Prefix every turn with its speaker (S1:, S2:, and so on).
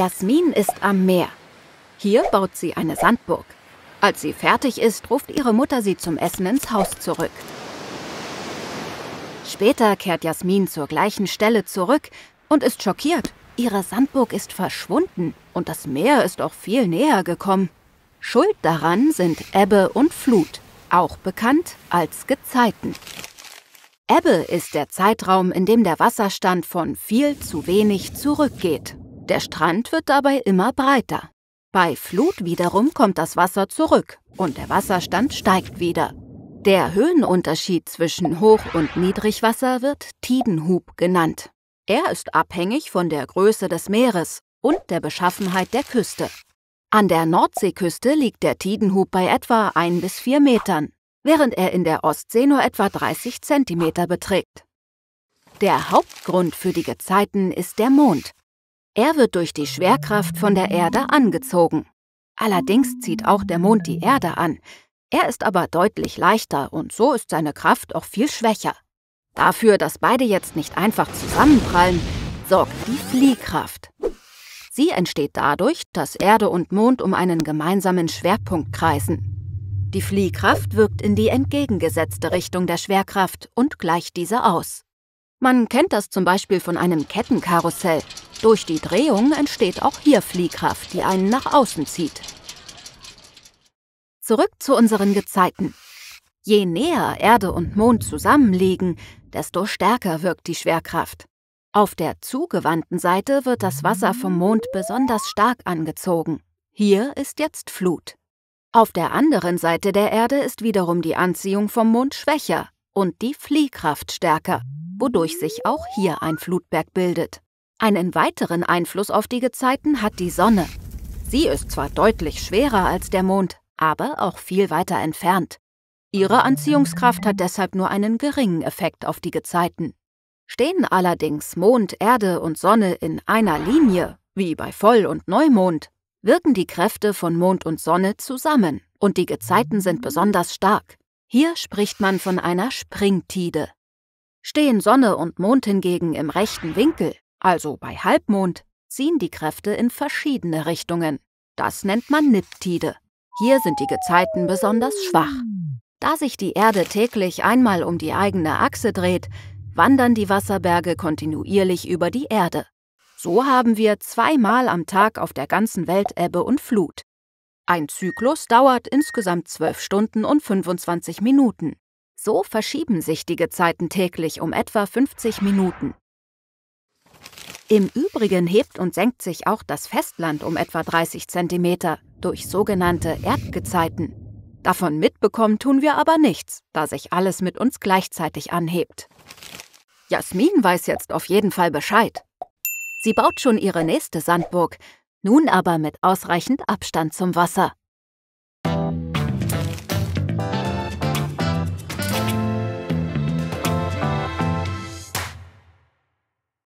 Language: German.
S1: Jasmin ist am Meer. Hier baut sie eine Sandburg. Als sie fertig ist, ruft ihre Mutter sie zum Essen ins Haus zurück. Später kehrt Jasmin zur gleichen Stelle zurück und ist schockiert. Ihre Sandburg ist verschwunden und das Meer ist auch viel näher gekommen. Schuld daran sind Ebbe und Flut, auch bekannt als Gezeiten. Ebbe ist der Zeitraum, in dem der Wasserstand von viel zu wenig zurückgeht. Der Strand wird dabei immer breiter. Bei Flut wiederum kommt das Wasser zurück und der Wasserstand steigt wieder. Der Höhenunterschied zwischen Hoch- und Niedrigwasser wird Tidenhub genannt. Er ist abhängig von der Größe des Meeres und der Beschaffenheit der Küste. An der Nordseeküste liegt der Tidenhub bei etwa 1 bis 4 Metern, während er in der Ostsee nur etwa 30 Zentimeter beträgt. Der Hauptgrund für die Gezeiten ist der Mond, er wird durch die Schwerkraft von der Erde angezogen. Allerdings zieht auch der Mond die Erde an. Er ist aber deutlich leichter und so ist seine Kraft auch viel schwächer. Dafür, dass beide jetzt nicht einfach zusammenprallen, sorgt die Fliehkraft. Sie entsteht dadurch, dass Erde und Mond um einen gemeinsamen Schwerpunkt kreisen. Die Fliehkraft wirkt in die entgegengesetzte Richtung der Schwerkraft und gleicht diese aus. Man kennt das zum Beispiel von einem Kettenkarussell. Durch die Drehung entsteht auch hier Fliehkraft, die einen nach außen zieht. Zurück zu unseren Gezeiten. Je näher Erde und Mond zusammenliegen, desto stärker wirkt die Schwerkraft. Auf der zugewandten Seite wird das Wasser vom Mond besonders stark angezogen. Hier ist jetzt Flut. Auf der anderen Seite der Erde ist wiederum die Anziehung vom Mond schwächer und die Fliehkraft stärker, wodurch sich auch hier ein Flutberg bildet. Einen weiteren Einfluss auf die Gezeiten hat die Sonne. Sie ist zwar deutlich schwerer als der Mond, aber auch viel weiter entfernt. Ihre Anziehungskraft hat deshalb nur einen geringen Effekt auf die Gezeiten. Stehen allerdings Mond, Erde und Sonne in einer Linie, wie bei Voll- und Neumond, wirken die Kräfte von Mond und Sonne zusammen und die Gezeiten sind besonders stark. Hier spricht man von einer Springtide. Stehen Sonne und Mond hingegen im rechten Winkel, also bei Halbmond, ziehen die Kräfte in verschiedene Richtungen. Das nennt man Niptide. Hier sind die Gezeiten besonders schwach. Da sich die Erde täglich einmal um die eigene Achse dreht, wandern die Wasserberge kontinuierlich über die Erde. So haben wir zweimal am Tag auf der ganzen Welt Ebbe und Flut. Ein Zyklus dauert insgesamt 12 Stunden und 25 Minuten. So verschieben sich die Gezeiten täglich um etwa 50 Minuten. Im Übrigen hebt und senkt sich auch das Festland um etwa 30 cm durch sogenannte Erdgezeiten. Davon mitbekommen tun wir aber nichts, da sich alles mit uns gleichzeitig anhebt. Jasmin weiß jetzt auf jeden Fall Bescheid. Sie baut schon ihre nächste Sandburg, nun aber mit ausreichend Abstand zum Wasser.